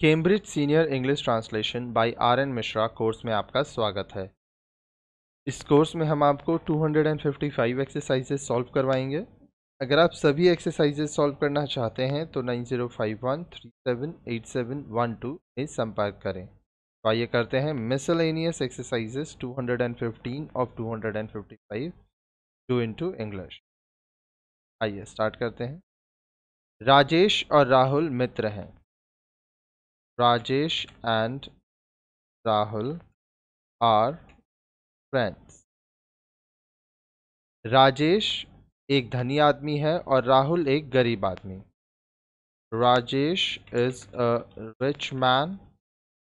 Cambridge senior English translation by R N Mishra course में आपका स्वागत है इस कोर्स में हम आपको 255 एक्सरसाइजेस सॉल्व करवाएंगे अगर आप सभी एक्सरसाइजेस सॉल्व करना चाहते हैं तो 9051378712 में संपर्क करें तो आइए करते हैं miscellaneous exercises 215 of 255 to to English आइए स्टार्ट करते हैं राजेश और राहुल मित्र हैं Rajesh and Rahul are friends Rajesh एक धनी आदमी है और राहुल एक गरीब आदमी Rajesh is a rich man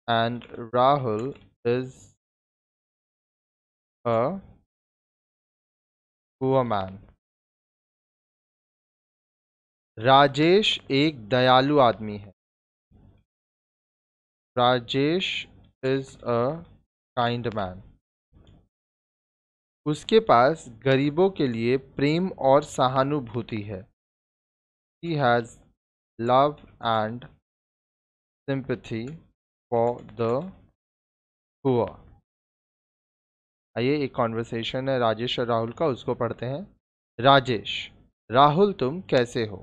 and Rahul is a poor man Rajesh एक दयालु आदमी है Rajesh is a kind man उसके पास गरीबों के लिए प्रेम और सहानुभूति है he has love and sympathy for the हुआ आइए एक कॉन्वर्सेशन है राजेश और राहुल का उसको पढ़ते हैं राजेश राहुल तुम कैसे हो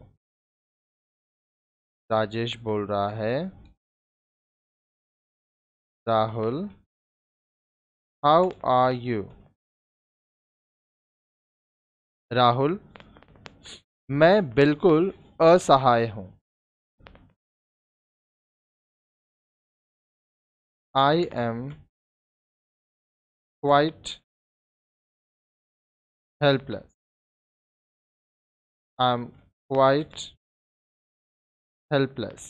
राजेश बोल रहा है Rahul, how are you? Rahul मैं बिल्कुल असहाय हूँ I am quite helpless I am quite helpless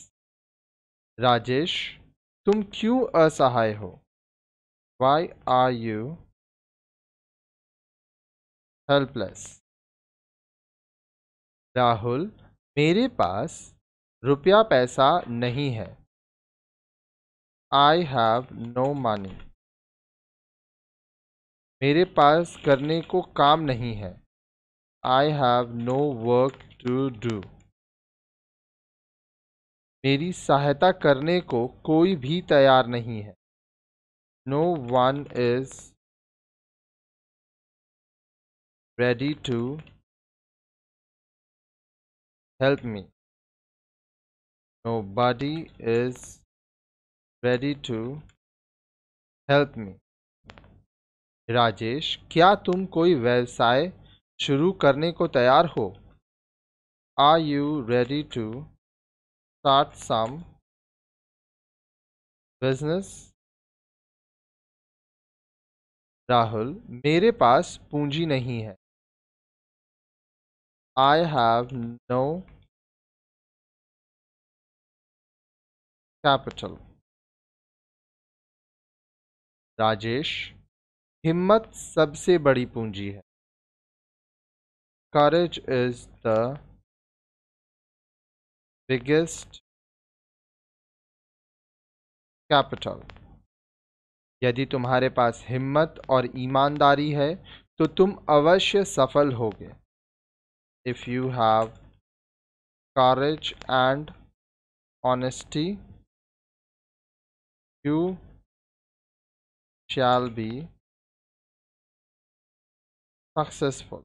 Rajesh तुम क्यों असहाय हो why are you helpless Rahul मेरे पास रुपया पैसा नहीं है आई हैव नो मनी मेरे पास करने को काम नहीं है I have no work to do मेरी सहायता करने को कोई भी तैयार नहीं है no one is ready to help me nobody is ready to help me Rajesh क्या तुम कोई व्यवसाय शुरू करने को तैयार हो are you ready to start some business Rahul मेरे पास पूंजी नहीं है I have no capital Rajesh हिम्मत सबसे बड़ी पूंजी है courage is the biggest capital यदि तुम्हारे पास हिम्मत और ईमानदारी है तो तुम अवश्य सफल होगे if you have courage and honesty you shall be successful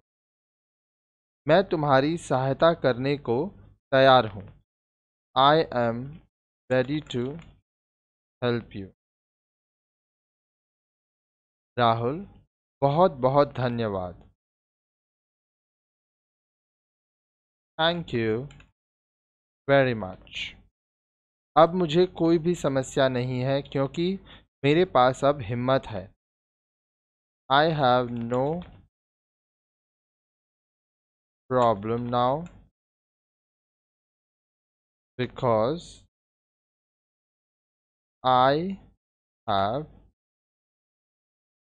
मैं तुम्हारी सहायता करने को तैयार हूँ I am ready to help you. Rahul बहुत बहुत धन्यवाद थैंक यू वेरी मच अब मुझे कोई भी समस्या नहीं है क्योंकि मेरे पास अब हिम्मत है I have no problem now because I have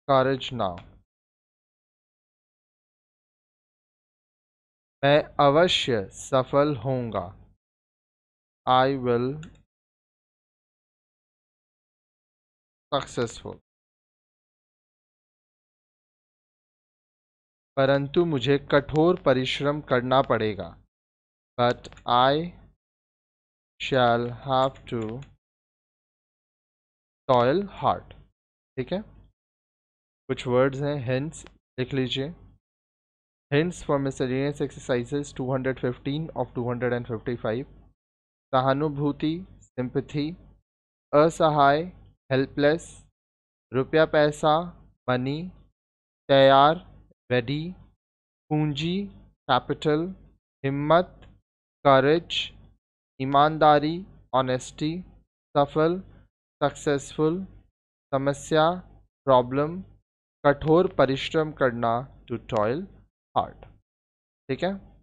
courage now. मैं अवश्य सफल होऊंगा आई विल सक्सेसफुल परंतु मुझे कठोर परिश्रम करना पड़ेगा but I shall have to toil hard ठीक है कुछ वर्ड्स हैं हिंस लिख लीजिए hints for miscellaneous exercises 215 of 255 सहानुभूति सिंपथी असहाय हेल्पलेस रुपया पैसा मनी तैयार रेडी पूंजी कैपिटल हिम्मत करेज ईमानदारी ऑनेस्टी सफल सक्सेसफुल समस्या प्रॉब्लम कठोर परिश्रम करना टू टॉयल हार्ट ठीक है